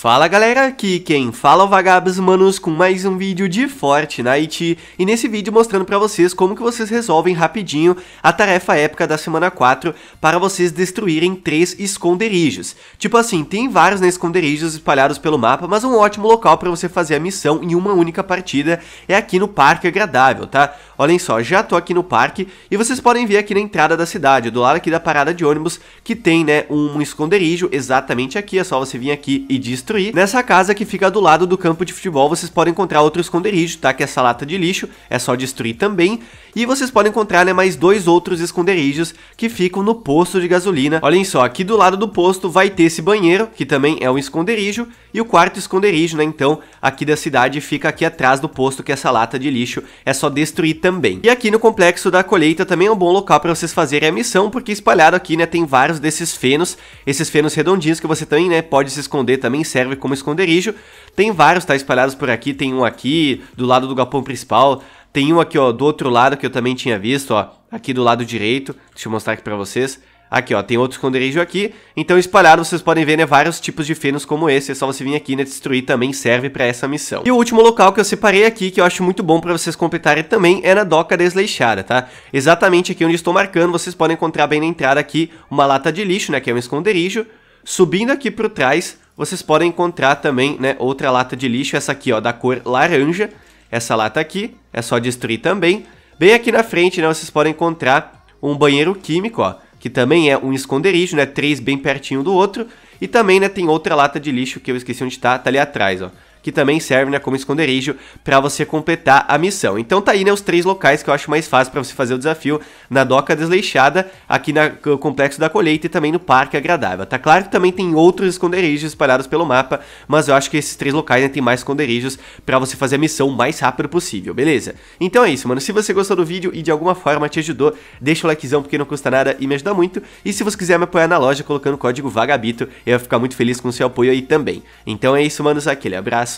Fala galera, aqui quem fala é o Vagabos Manos com mais um vídeo de Fortnite e nesse vídeo mostrando pra vocês como que vocês resolvem rapidinho a tarefa épica da semana 4 para vocês destruírem três esconderijos. Tipo assim, tem vários né, esconderijos espalhados pelo mapa, mas um ótimo local para você fazer a missão em uma única partida é aqui no Parque Agradável, tá? Olhem só, já tô aqui no parque e vocês podem ver aqui na entrada da cidade, do lado aqui da parada de ônibus, que tem né, um esconderijo exatamente aqui, é só você vir aqui e destruir destruir. Nessa casa que fica do lado do campo de futebol, vocês podem encontrar outro esconderijo, tá? Que é essa lata de lixo, é só destruir também. E vocês podem encontrar, né, mais dois outros esconderijos que ficam no posto de gasolina. Olhem só, aqui do lado do posto vai ter esse banheiro, que também é um esconderijo, e o quarto esconderijo, né, então, aqui da cidade fica aqui atrás do posto, que é essa lata de lixo é só destruir também. E aqui no complexo da colheita também é um bom local para vocês fazerem a missão, porque espalhado aqui, né, tem vários desses fenos, esses fenos redondinhos que você também, né, pode se esconder também, certo? serve como esconderijo. Tem vários, tá espalhados por aqui, tem um aqui do lado do galpão principal, tem um aqui, ó, do outro lado que eu também tinha visto, ó, aqui do lado direito. Deixa eu mostrar aqui para vocês. Aqui, ó, tem outro esconderijo aqui. Então, espalhado, vocês podem ver, né, vários tipos de fenos como esse. É só você vir aqui, né, destruir também serve para essa missão. E o último local que eu separei aqui, que eu acho muito bom para vocês completarem também, é na doca desleixada, tá? Exatamente aqui onde estou marcando, vocês podem encontrar bem na entrada aqui uma lata de lixo, né, que é um esconderijo. Subindo aqui por trás, vocês podem encontrar também né, outra lata de lixo, essa aqui ó, da cor laranja, essa lata aqui, é só destruir também. Bem aqui na frente, né, vocês podem encontrar um banheiro químico, ó, que também é um esconderijo, né, três bem pertinho do outro, e também, né, tem outra lata de lixo que eu esqueci onde tá, tá ali atrás, ó que também serve né, como esconderijo para você completar a missão. Então tá aí né, os três locais que eu acho mais fácil para você fazer o desafio na Doca Desleixada, aqui no Complexo da Colheita e também no Parque Agradável. Tá claro que também tem outros esconderijos espalhados pelo mapa, mas eu acho que esses três locais né, tem mais esconderijos para você fazer a missão o mais rápido possível, beleza? Então é isso, mano. Se você gostou do vídeo e de alguma forma te ajudou, deixa o likezão porque não custa nada e me ajuda muito. E se você quiser me apoiar na loja colocando o código VAGABITO, eu vou ficar muito feliz com o seu apoio aí também. Então é isso, manos. Aquele abraço